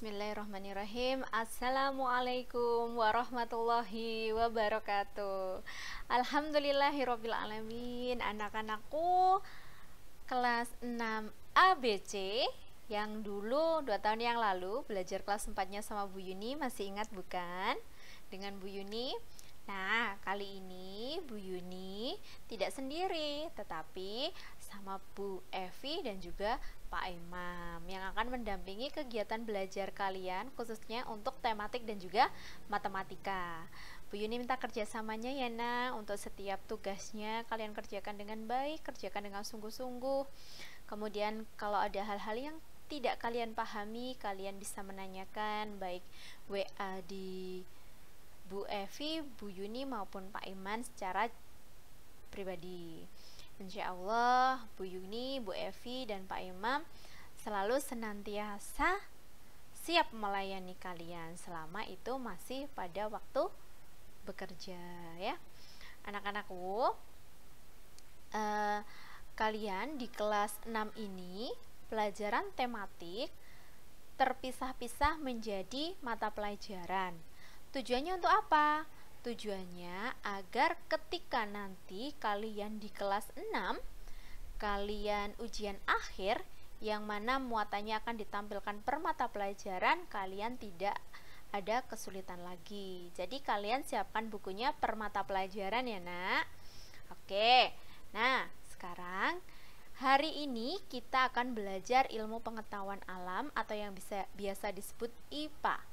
Bismillahirrahmanirrahim Assalamualaikum warahmatullahi wabarakatuh Alhamdulillahirrabbilalamin Anak-anakku Kelas 6 ABC Yang dulu 2 tahun yang lalu Belajar kelas 4 nya sama Bu Yuni Masih ingat bukan? Dengan Bu Yuni Nah, kali ini Bu Yuni tidak sendiri, tetapi sama Bu Evi dan juga Pak Imam yang akan mendampingi kegiatan belajar kalian khususnya untuk tematik dan juga matematika. Bu Yuni minta kerjasamanya ya nak untuk setiap tugasnya kalian kerjakan dengan baik, kerjakan dengan sungguh-sungguh. Kemudian kalau ada hal-hal yang tidak kalian pahami, kalian bisa menanyakan baik WA di Bu Evi, Bu Yuni maupun Pak Iman secara pribadi. Insya Allah Bu Yuni, Bu Evi, dan Pak Imam selalu senantiasa siap melayani kalian selama itu masih pada waktu bekerja ya anak-anakku uh, eh, kalian di kelas 6 ini pelajaran tematik terpisah-pisah menjadi mata pelajaran tujuannya untuk apa? Tujuannya agar ketika nanti kalian di kelas 6 kalian ujian akhir yang mana muatannya akan ditampilkan per mata pelajaran kalian tidak ada kesulitan lagi. Jadi kalian siapkan bukunya per mata pelajaran ya, Nak. Oke. Nah, sekarang hari ini kita akan belajar ilmu pengetahuan alam atau yang bisa biasa disebut IPA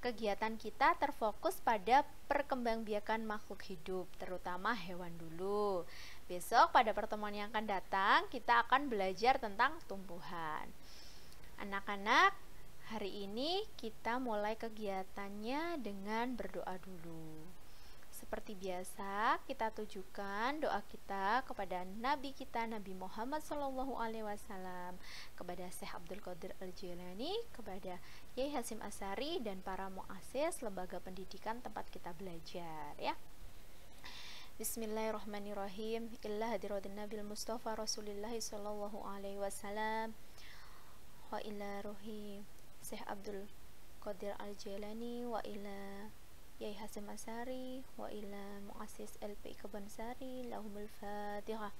kegiatan kita terfokus pada perkembangbiakan makhluk hidup, terutama hewan dulu. Besok pada pertemuan yang akan datang, kita akan belajar tentang tumbuhan. Anak-anak, hari ini kita mulai kegiatannya dengan berdoa dulu seperti biasa kita tujukan doa kita kepada Nabi kita Nabi Muhammad Shallallahu Alaihi Wasallam, kepada Syekh Abdul Qadir Al Jilani, kepada Yai Hasim Asari dan para muasis lembaga pendidikan tempat kita belajar ya. Bismillahirrahmanirrahim. Illa hadiratin Nabil Mustafa Rasulullah Shallallahu alaihi wasallam. Wa ila ruhi Syekh Abdul Qadir Al Jilani wa ila ياي حسن أنصاري وإلى مؤسس LP Kebun Sari لهم الفاتحة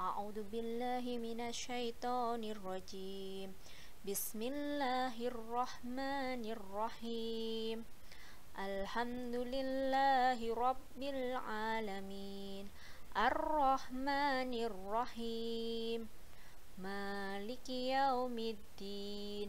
أعوذ بالله من الشيطان الرجيم بسم الله الرحمن الرحيم الحمد لله رب العالمين الرحمن الرحيم مالك يوم الدين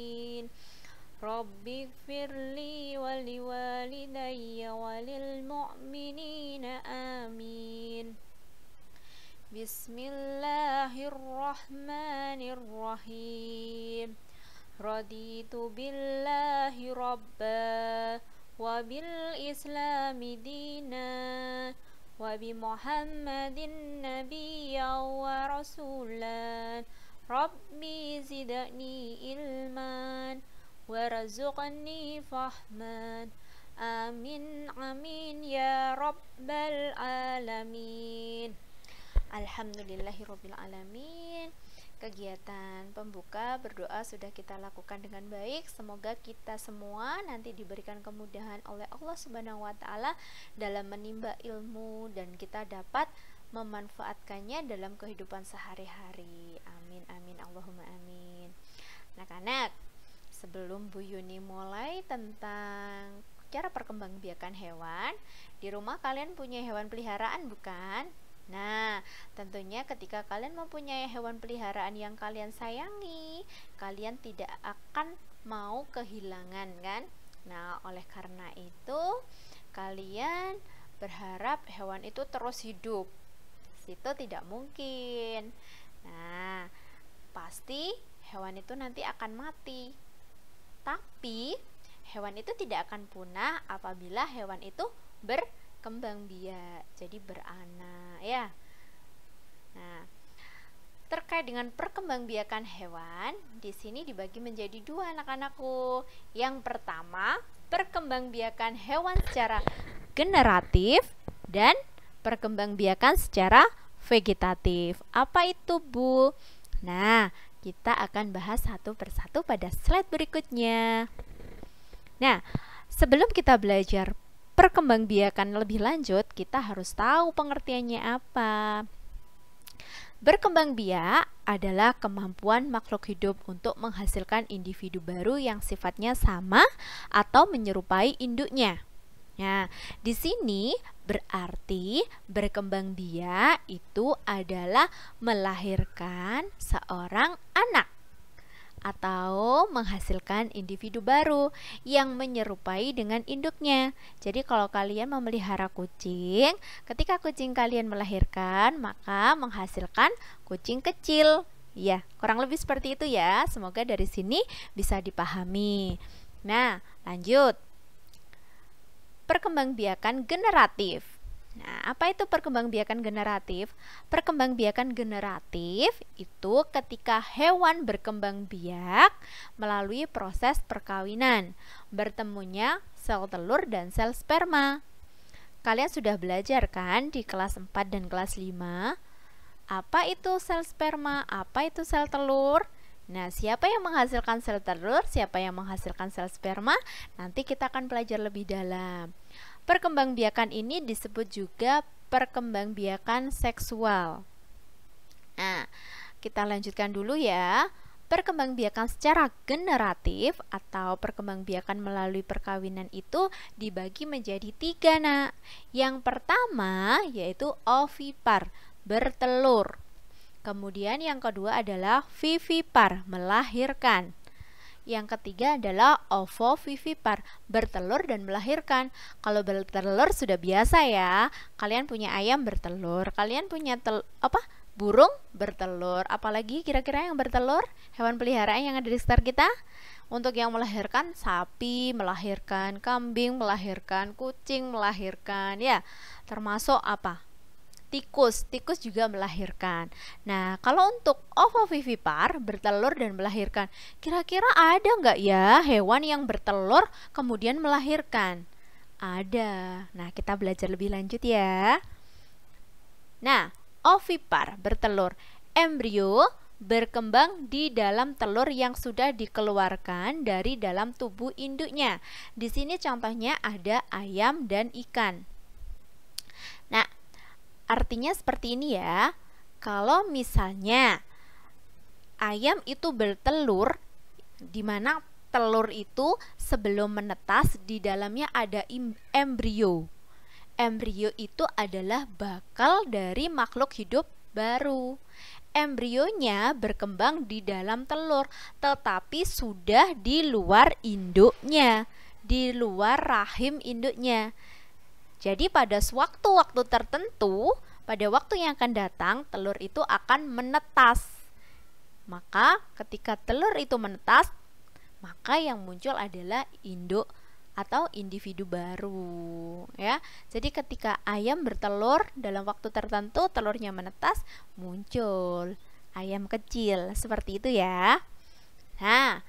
رب اغفر لي ولوالدي وللمؤمنين آمين بسم الله الرحمن الرحيم رضيت بالله ربا وبالإسلام دينا وبمحمد نبيا ورسولا ربي زدني إلماً warzuqni fahman amin amin ya rabbal alamin alhamdulillahirobbilalamin kegiatan pembuka berdoa sudah kita lakukan dengan baik semoga kita semua nanti diberikan kemudahan oleh Allah subhanahu wa ta'ala dalam menimba ilmu dan kita dapat memanfaatkannya dalam kehidupan sehari-hari amin amin Allahumma amin anak-anak Sebelum Bu Yuni mulai tentang cara perkembangbiakan hewan, di rumah kalian punya hewan peliharaan bukan? Nah, tentunya ketika kalian mempunyai hewan peliharaan yang kalian sayangi, kalian tidak akan mau kehilangan kan? Nah, oleh karena itu kalian berharap hewan itu terus hidup. Itu tidak mungkin. Nah, pasti hewan itu nanti akan mati. Tapi hewan itu tidak akan punah apabila hewan itu berkembang biak, jadi beranak ya. Nah, terkait dengan perkembangbiakan hewan, di sini dibagi menjadi dua anak-anakku. Yang pertama, perkembangbiakan hewan secara generatif dan perkembangbiakan secara vegetatif. Apa itu, Bu? Nah, kita akan bahas satu persatu pada slide berikutnya. Nah, sebelum kita belajar perkembangbiakan lebih lanjut, kita harus tahu pengertiannya apa. Berkembang biak adalah kemampuan makhluk hidup untuk menghasilkan individu baru yang sifatnya sama atau menyerupai induknya. Nah, di sini Berarti berkembang biak itu adalah melahirkan seorang anak atau menghasilkan individu baru yang menyerupai dengan induknya. Jadi kalau kalian memelihara kucing, ketika kucing kalian melahirkan, maka menghasilkan kucing kecil. Ya, kurang lebih seperti itu ya. Semoga dari sini bisa dipahami. Nah, lanjut perkembangbiakan generatif. Nah, apa itu perkembangbiakan generatif? Perkembangbiakan generatif itu ketika hewan berkembang biak melalui proses perkawinan, bertemunya sel telur dan sel sperma. Kalian sudah belajar kan di kelas 4 dan kelas 5? Apa itu sel sperma? Apa itu sel telur? Nah, siapa yang menghasilkan sel telur, siapa yang menghasilkan sel sperma, nanti kita akan belajar lebih dalam. Perkembangbiakan ini disebut juga perkembangbiakan seksual. Nah, kita lanjutkan dulu ya. Perkembangbiakan secara generatif atau perkembangbiakan melalui perkawinan itu dibagi menjadi tiga nak. Yang pertama yaitu ovipar, bertelur. Kemudian yang kedua adalah vivipar, melahirkan. Yang ketiga adalah ovovivipar, bertelur dan melahirkan. Kalau bertelur sudah biasa ya. Kalian punya ayam bertelur, kalian punya tel apa? burung bertelur. Apalagi kira-kira yang bertelur? Hewan peliharaan yang ada di sekitar kita? Untuk yang melahirkan sapi, melahirkan kambing, melahirkan kucing, melahirkan ya. Termasuk apa? tikus. Tikus juga melahirkan. Nah, kalau untuk ovovivipar bertelur dan melahirkan, kira-kira ada nggak ya hewan yang bertelur kemudian melahirkan? Ada. Nah, kita belajar lebih lanjut ya. Nah, ovipar bertelur. Embrio berkembang di dalam telur yang sudah dikeluarkan dari dalam tubuh induknya. Di sini contohnya ada ayam dan ikan. Nah, Artinya seperti ini ya. Kalau misalnya ayam itu bertelur di mana telur itu sebelum menetas di dalamnya ada embrio. Embrio itu adalah bakal dari makhluk hidup baru. Embrionya berkembang di dalam telur, tetapi sudah di luar induknya, di luar rahim induknya. Jadi pada sewaktu-waktu tertentu, pada waktu yang akan datang, telur itu akan menetas. Maka ketika telur itu menetas, maka yang muncul adalah induk atau individu baru ya. Jadi ketika ayam bertelur dalam waktu tertentu telurnya menetas muncul ayam kecil seperti itu ya. Nah,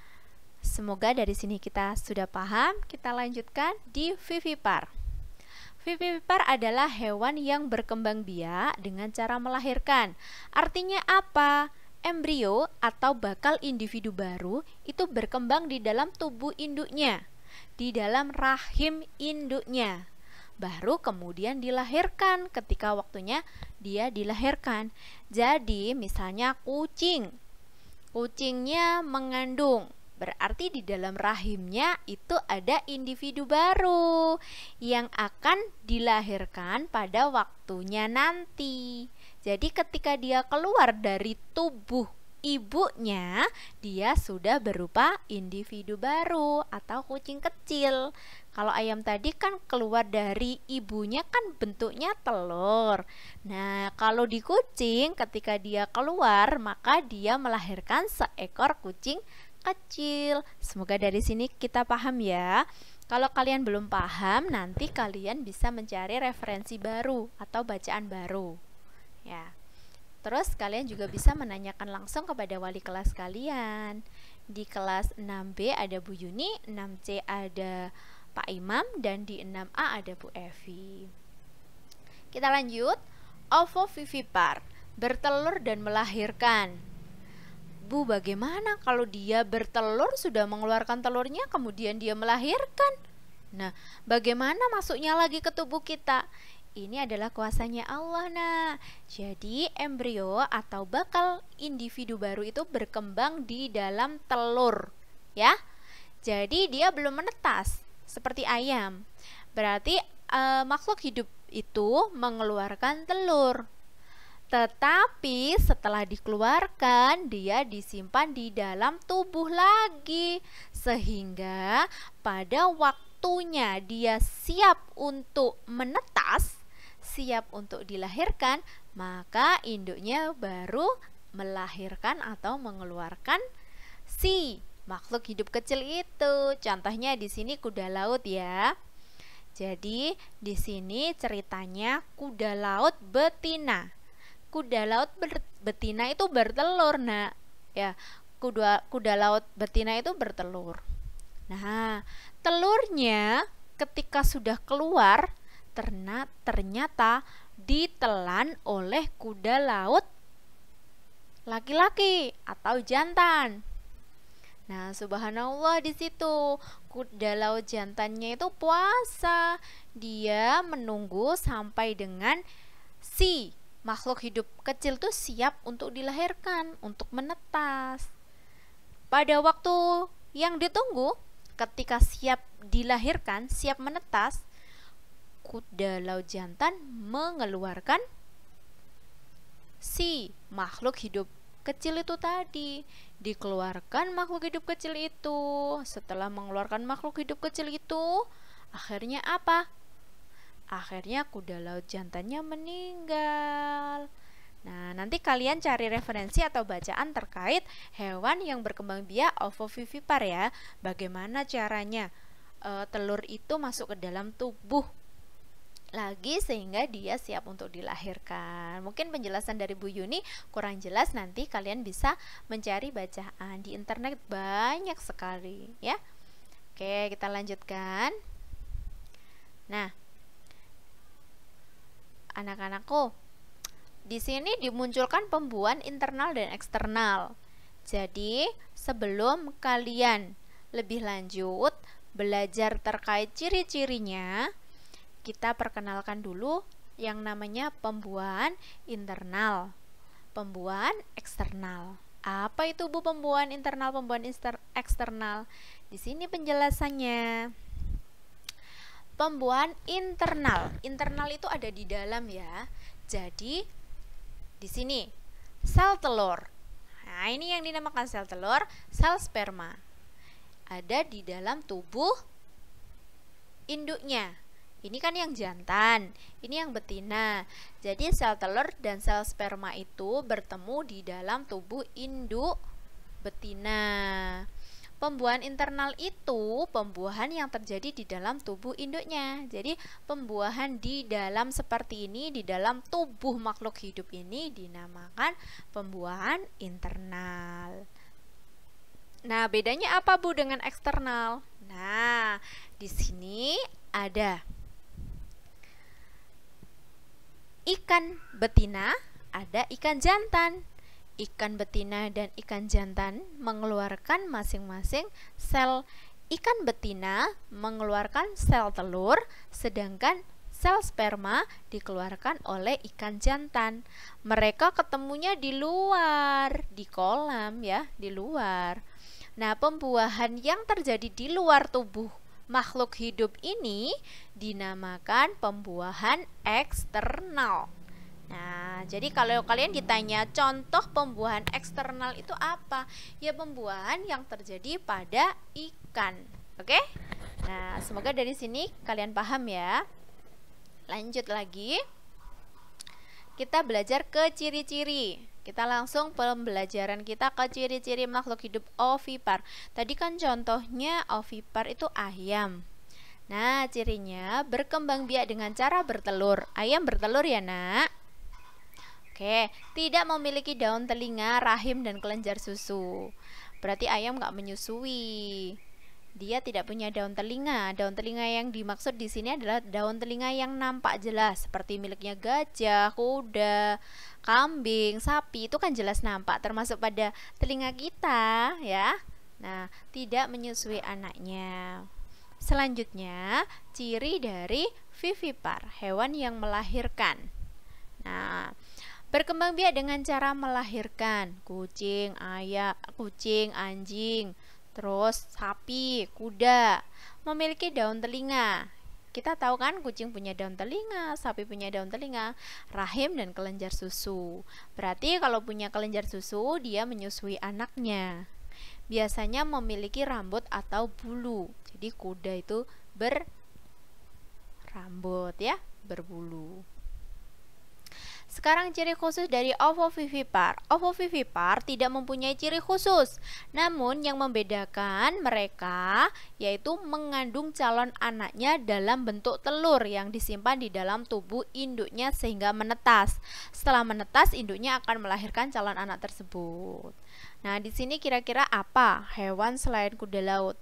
semoga dari sini kita sudah paham. Kita lanjutkan di vivipar. Vivipar adalah hewan yang berkembang biak dengan cara melahirkan. Artinya apa? Embrio atau bakal individu baru itu berkembang di dalam tubuh induknya, di dalam rahim induknya. Baru kemudian dilahirkan ketika waktunya dia dilahirkan. Jadi, misalnya kucing. Kucingnya mengandung Berarti di dalam rahimnya itu ada individu baru yang akan dilahirkan pada waktunya nanti. Jadi ketika dia keluar dari tubuh ibunya, dia sudah berupa individu baru atau kucing kecil. Kalau ayam tadi kan keluar dari ibunya kan bentuknya telur. Nah, kalau di kucing ketika dia keluar maka dia melahirkan seekor kucing kecil. Semoga dari sini kita paham ya. Kalau kalian belum paham, nanti kalian bisa mencari referensi baru atau bacaan baru. Ya. Terus kalian juga bisa menanyakan langsung kepada wali kelas kalian. Di kelas 6B ada Bu Yuni, 6C ada Pak Imam dan di 6A ada Bu Evi. Kita lanjut. Ovo Ovovivipar bertelur dan melahirkan ibu bagaimana kalau dia bertelur sudah mengeluarkan telurnya kemudian dia melahirkan? Nah, bagaimana masuknya lagi ke tubuh kita? Ini adalah kuasanya Allah nah. Jadi embrio atau bakal individu baru itu berkembang di dalam telur, ya. Jadi dia belum menetas seperti ayam. Berarti e, makhluk hidup itu mengeluarkan telur. Tetapi setelah dikeluarkan, dia disimpan di dalam tubuh lagi, sehingga pada waktunya dia siap untuk menetas, siap untuk dilahirkan, maka induknya baru melahirkan atau mengeluarkan si makhluk hidup kecil itu. Contohnya di sini kuda laut ya. Jadi di sini ceritanya kuda laut betina kuda laut betina itu bertelur nak ya kuda kuda laut betina itu bertelur nah telurnya ketika sudah keluar ternak ternyata ditelan oleh kuda laut laki-laki atau jantan Nah, subhanallah di situ kuda laut jantannya itu puasa. Dia menunggu sampai dengan si makhluk hidup kecil tuh siap untuk dilahirkan, untuk menetas. Pada waktu yang ditunggu, ketika siap dilahirkan, siap menetas, kuda laut jantan mengeluarkan si makhluk hidup kecil itu tadi. Dikeluarkan makhluk hidup kecil itu. Setelah mengeluarkan makhluk hidup kecil itu, akhirnya apa? Akhirnya kuda laut jantannya meninggal. Nah, nanti kalian cari referensi atau bacaan terkait hewan yang berkembang biak ovovivipar ya. Bagaimana caranya e, telur itu masuk ke dalam tubuh lagi sehingga dia siap untuk dilahirkan. Mungkin penjelasan dari Bu Yuni kurang jelas nanti kalian bisa mencari bacaan di internet banyak sekali ya. Oke, kita lanjutkan. Nah, anak-anakku. Di sini dimunculkan pembuahan internal dan eksternal. Jadi, sebelum kalian lebih lanjut belajar terkait ciri-cirinya, kita perkenalkan dulu yang namanya pembuahan internal, pembuahan eksternal. Apa itu Bu pembuahan internal, pembuahan eksternal? Di sini penjelasannya pembuahan internal. Internal itu ada di dalam ya. Jadi di sini sel telur. Nah, ini yang dinamakan sel telur, sel sperma. Ada di dalam tubuh induknya. Ini kan yang jantan, ini yang betina. Jadi sel telur dan sel sperma itu bertemu di dalam tubuh induk betina. Pembuahan internal itu pembuahan yang terjadi di dalam tubuh induknya. Jadi, pembuahan di dalam seperti ini di dalam tubuh makhluk hidup ini dinamakan pembuahan internal. Nah, bedanya apa Bu dengan eksternal? Nah, di sini ada ikan betina, ada ikan jantan ikan betina dan ikan jantan mengeluarkan masing-masing sel ikan betina mengeluarkan sel telur, sedangkan sel sperma dikeluarkan oleh ikan jantan. Mereka ketemunya di luar, di kolam ya, di luar. Nah, pembuahan yang terjadi di luar tubuh makhluk hidup ini dinamakan pembuahan eksternal. Nah, jadi kalau kalian ditanya contoh pembuahan eksternal itu apa? Ya pembuahan yang terjadi pada ikan. Oke? Okay? Nah, semoga dari sini kalian paham ya. Lanjut lagi. Kita belajar ke ciri-ciri. Kita langsung pembelajaran kita ke ciri-ciri makhluk hidup ovipar. Tadi kan contohnya ovipar itu ayam. Nah, cirinya berkembang biak dengan cara bertelur. Ayam bertelur ya, Nak. Oke, tidak memiliki daun telinga, rahim dan kelenjar susu. Berarti ayam nggak menyusui. Dia tidak punya daun telinga. Daun telinga yang dimaksud di sini adalah daun telinga yang nampak jelas seperti miliknya gajah, kuda, kambing, sapi itu kan jelas nampak termasuk pada telinga kita, ya. Nah, tidak menyusui anaknya. Selanjutnya, ciri dari vivipar, hewan yang melahirkan. Nah, Berkembang biak dengan cara melahirkan kucing, ayak kucing, anjing, terus sapi, kuda. Memiliki daun telinga. Kita tahu kan kucing punya daun telinga, sapi punya daun telinga, rahim dan kelenjar susu. Berarti kalau punya kelenjar susu, dia menyusui anaknya. Biasanya memiliki rambut atau bulu. Jadi kuda itu berambut ya, berbulu. Sekarang ciri khusus dari ovovivipar. Ovovivipar tidak mempunyai ciri khusus. Namun yang membedakan mereka yaitu mengandung calon anaknya dalam bentuk telur yang disimpan di dalam tubuh induknya sehingga menetas. Setelah menetas, induknya akan melahirkan calon anak tersebut. Nah, di sini kira-kira apa hewan selain kuda laut?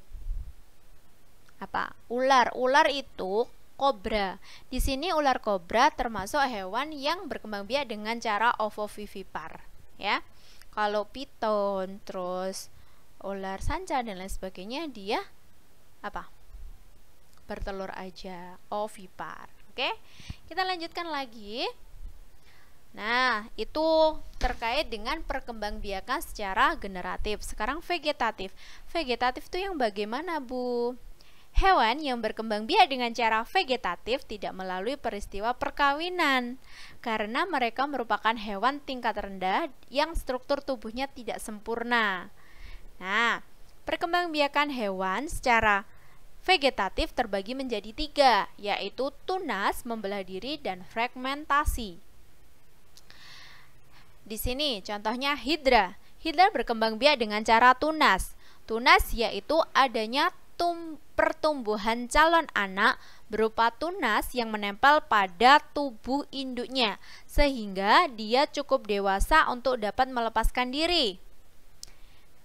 Apa? Ular. Ular itu kobra. Di sini ular kobra termasuk hewan yang berkembang biak dengan cara ovovivipar, ya. Kalau piton, terus ular sanca dan lain sebagainya dia apa? Bertelur aja, ovipar. Oke. Kita lanjutkan lagi. Nah, itu terkait dengan perkembangbiakan secara generatif. Sekarang vegetatif. Vegetatif itu yang bagaimana, Bu? Hewan yang berkembang biak dengan cara vegetatif tidak melalui peristiwa perkawinan karena mereka merupakan hewan tingkat rendah yang struktur tubuhnya tidak sempurna. Nah, perkembangbiakan hewan secara vegetatif terbagi menjadi tiga, yaitu tunas, membelah diri, dan fragmentasi. Di sini contohnya hidra. Hidra berkembang biak dengan cara tunas. Tunas yaitu adanya tum pertumbuhan calon anak berupa tunas yang menempel pada tubuh induknya, sehingga dia cukup dewasa untuk dapat melepaskan diri.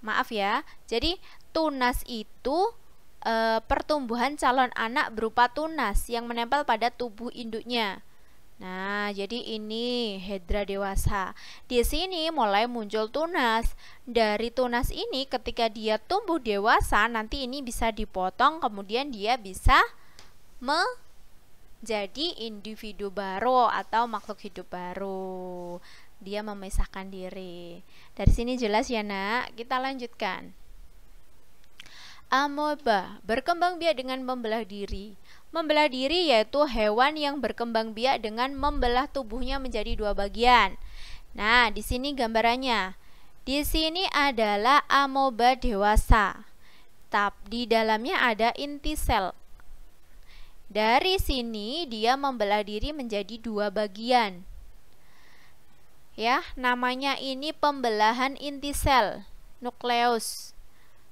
Maaf ya, jadi tunas itu e, pertumbuhan calon anak berupa tunas yang menempel pada tubuh induknya. Nah, jadi ini hedra dewasa. Di sini mulai muncul tunas. Dari tunas ini ketika dia tumbuh dewasa, nanti ini bisa dipotong kemudian dia bisa menjadi individu baru atau makhluk hidup baru. Dia memisahkan diri. Dari sini jelas ya, Nak. Kita lanjutkan. Amoeba berkembang biak dengan membelah diri. Membelah diri yaitu hewan yang berkembang biak dengan membelah tubuhnya menjadi dua bagian. Nah, di sini gambarannya. Di sini adalah amoeba dewasa. Tap di dalamnya ada inti sel. Dari sini dia membelah diri menjadi dua bagian. Ya, namanya ini pembelahan inti sel, nukleus.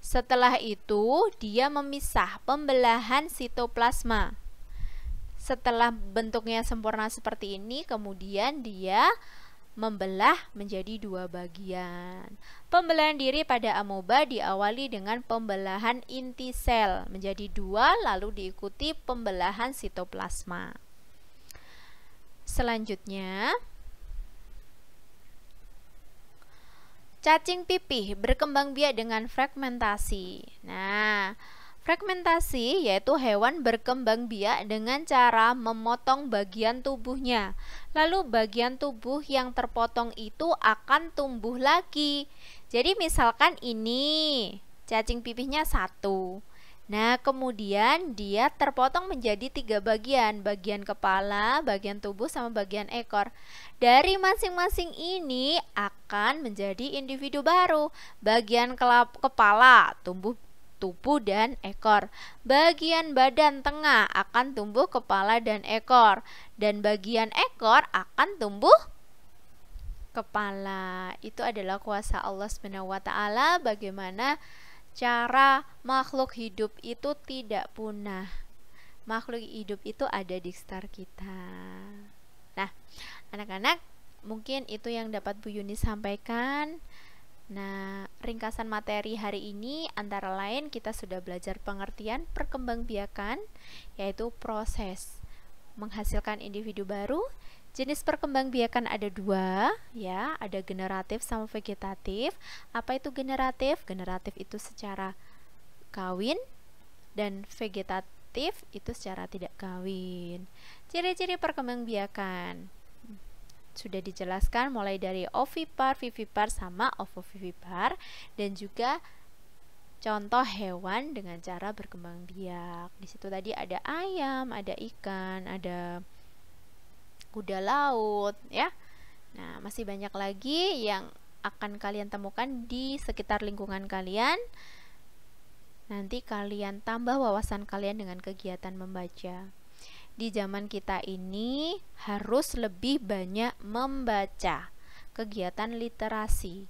Setelah itu, dia memisah pembelahan sitoplasma. Setelah bentuknya sempurna seperti ini, kemudian dia membelah menjadi dua bagian. Pembelahan diri pada amoeba diawali dengan pembelahan inti sel menjadi dua, lalu diikuti pembelahan sitoplasma. Selanjutnya, Cacing pipih berkembang biak dengan fragmentasi. Nah, Fragmentasi yaitu hewan berkembang biak dengan cara memotong bagian tubuhnya. Lalu bagian tubuh yang terpotong itu akan tumbuh lagi. Jadi misalkan ini cacing pipihnya satu. Nah, kemudian dia terpotong menjadi tiga bagian, bagian kepala, bagian tubuh, sama bagian ekor. Dari masing-masing ini akan menjadi individu baru. Bagian kelap, kepala tumbuh tubuh dan ekor. Bagian badan tengah akan tumbuh kepala dan ekor dan bagian ekor akan tumbuh kepala. Itu adalah kuasa Allah SWT. bagaimana cara makhluk hidup itu tidak punah. Makhluk hidup itu ada di sekitar kita. Nah, anak-anak, mungkin itu yang dapat Bu Yuni sampaikan. Nah, ringkasan materi hari ini antara lain kita sudah belajar pengertian perkembangbiakan yaitu proses menghasilkan individu baru Jenis perkembangbiakan ada dua, ya, ada generatif sama vegetatif. Apa itu generatif? Generatif itu secara kawin dan vegetatif itu secara tidak kawin. Ciri-ciri perkembangbiakan sudah dijelaskan mulai dari ovipar, vivipar sama ovovivipar dan juga contoh hewan dengan cara berkembang biak. Di situ tadi ada ayam, ada ikan, ada kuda laut ya. Nah, masih banyak lagi yang akan kalian temukan di sekitar lingkungan kalian. Nanti kalian tambah wawasan kalian dengan kegiatan membaca. Di zaman kita ini harus lebih banyak membaca kegiatan literasi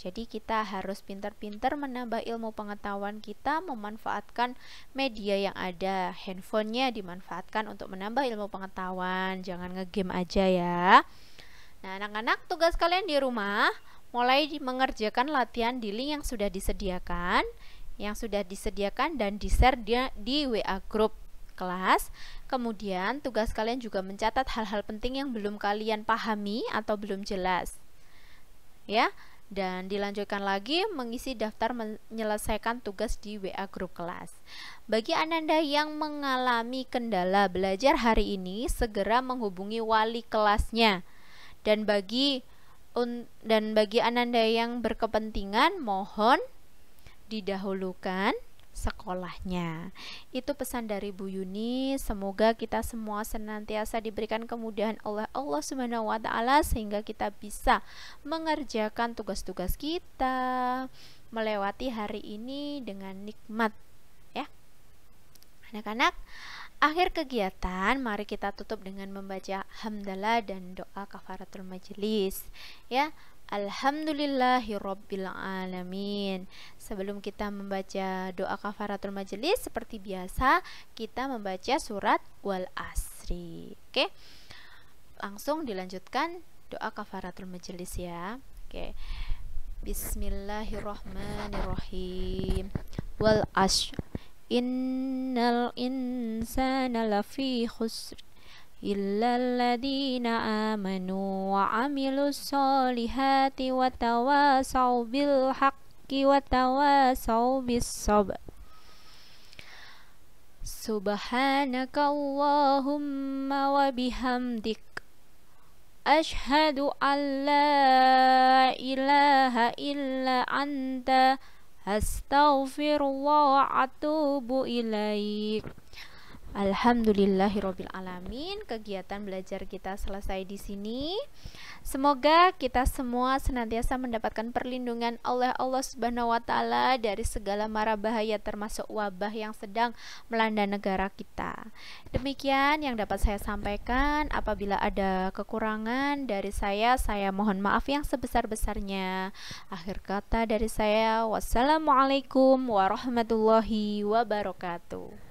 jadi kita harus pintar-pintar menambah ilmu pengetahuan kita memanfaatkan media yang ada. Handphonenya dimanfaatkan untuk menambah ilmu pengetahuan, jangan ngegame aja ya. Nah, anak-anak tugas kalian di rumah mulai mengerjakan latihan di link yang sudah disediakan, yang sudah disediakan dan di-share di, di WA group kelas. Kemudian tugas kalian juga mencatat hal-hal penting yang belum kalian pahami atau belum jelas. Ya dan dilanjutkan lagi mengisi daftar menyelesaikan tugas di WA grup kelas. Bagi Ananda yang mengalami kendala belajar hari ini, segera menghubungi wali kelasnya. Dan bagi un, dan bagi Ananda yang berkepentingan, mohon didahulukan sekolahnya. Itu pesan dari Bu Yuni. Semoga kita semua senantiasa diberikan kemudahan oleh Allah Subhanahu wa taala sehingga kita bisa mengerjakan tugas-tugas kita, melewati hari ini dengan nikmat ya. Anak-anak, Akhir kegiatan, mari kita tutup dengan membaca hamdalah dan doa kafaratul majelis. Ya, Alhamdulillahirabbil alamin. Sebelum kita membaca doa kafaratul majelis seperti biasa, kita membaca surat Wal Asri. Oke. Langsung dilanjutkan doa kafaratul majelis ya. Oke. Bismillahirrahmanirrahim. Wal Asri إن الإنسان لفي خسر إلا الذين آمنوا وعملوا الصالحات وتواصوا بالحق وتواصوا بالصبر سبحانك اللهم وبحمدك أشهد أن لا إله إلا أنت astaghfirullah wa atubu ilaik Alhamdulillahirobbilalamin. Kegiatan belajar kita selesai di sini. Semoga kita semua senantiasa mendapatkan perlindungan oleh Allah Subhanahu wa taala dari segala mara bahaya termasuk wabah yang sedang melanda negara kita. Demikian yang dapat saya sampaikan. Apabila ada kekurangan dari saya, saya mohon maaf yang sebesar-besarnya. Akhir kata dari saya, wassalamualaikum warahmatullahi wabarakatuh.